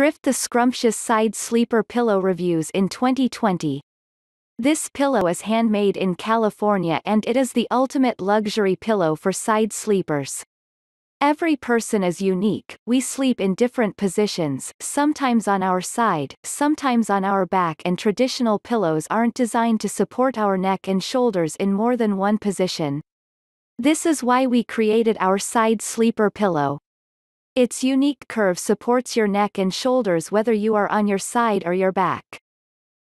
Drift the Scrumptious Side Sleeper Pillow Reviews in 2020. This pillow is handmade in California and it is the ultimate luxury pillow for side sleepers. Every person is unique, we sleep in different positions, sometimes on our side, sometimes on our back and traditional pillows aren't designed to support our neck and shoulders in more than one position. This is why we created our side sleeper pillow. Its unique curve supports your neck and shoulders whether you are on your side or your back.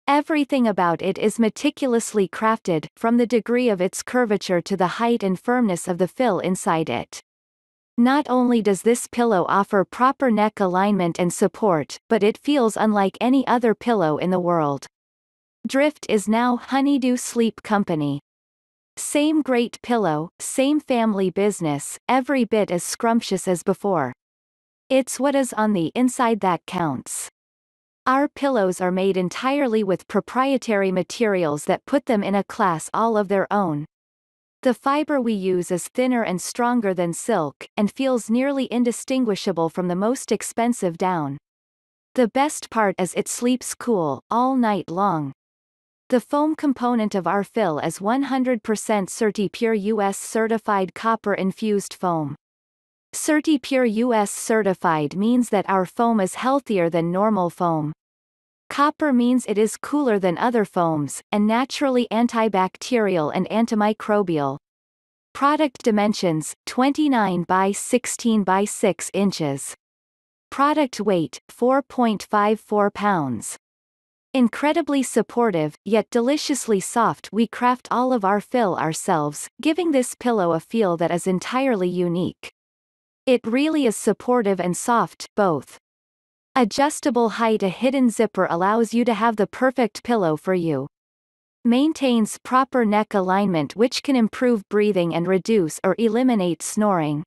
Everything about it is meticulously crafted, from the degree of its curvature to the height and firmness of the fill inside it. Not only does this pillow offer proper neck alignment and support, but it feels unlike any other pillow in the world. Drift is now Honeydew Sleep Company. Same great pillow, same family business, every bit as scrumptious as before. It's what is on the inside that counts. Our pillows are made entirely with proprietary materials that put them in a class all of their own. The fiber we use is thinner and stronger than silk, and feels nearly indistinguishable from the most expensive down. The best part is it sleeps cool, all night long. The foam component of our fill is 100% Certi Pure US certified copper infused foam. CertiPure US certified means that our foam is healthier than normal foam. Copper means it is cooler than other foams, and naturally antibacterial and antimicrobial. Product dimensions, 29 by 16 by 6 inches. Product weight, 4.54 pounds. Incredibly supportive, yet deliciously soft we craft all of our fill ourselves, giving this pillow a feel that is entirely unique. It really is supportive and soft, both. Adjustable height A hidden zipper allows you to have the perfect pillow for you. Maintains proper neck alignment which can improve breathing and reduce or eliminate snoring.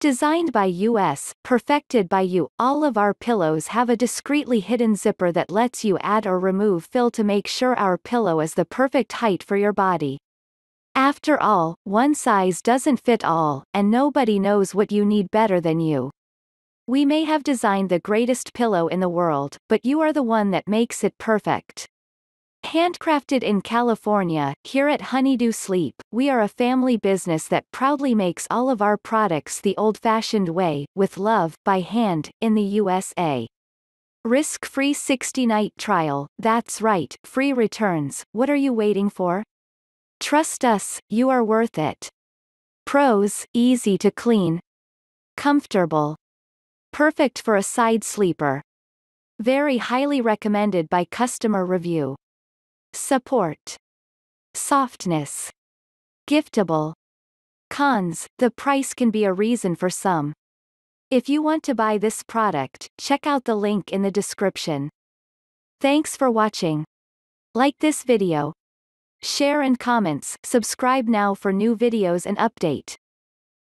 Designed by US, perfected by you, all of our pillows have a discreetly hidden zipper that lets you add or remove fill to make sure our pillow is the perfect height for your body. After all, one size doesn't fit all, and nobody knows what you need better than you. We may have designed the greatest pillow in the world, but you are the one that makes it perfect. Handcrafted in California, here at Honeydew Sleep, we are a family business that proudly makes all of our products the old-fashioned way, with love, by hand, in the USA. Risk-free 60-night trial, that's right, free returns, what are you waiting for? Trust us, you are worth it. Pros, easy to clean. Comfortable. Perfect for a side sleeper. Very highly recommended by customer review. Support. Softness. Giftable. Cons, the price can be a reason for some. If you want to buy this product, check out the link in the description. Thanks for watching. Like this video, share and comments, subscribe now for new videos and update.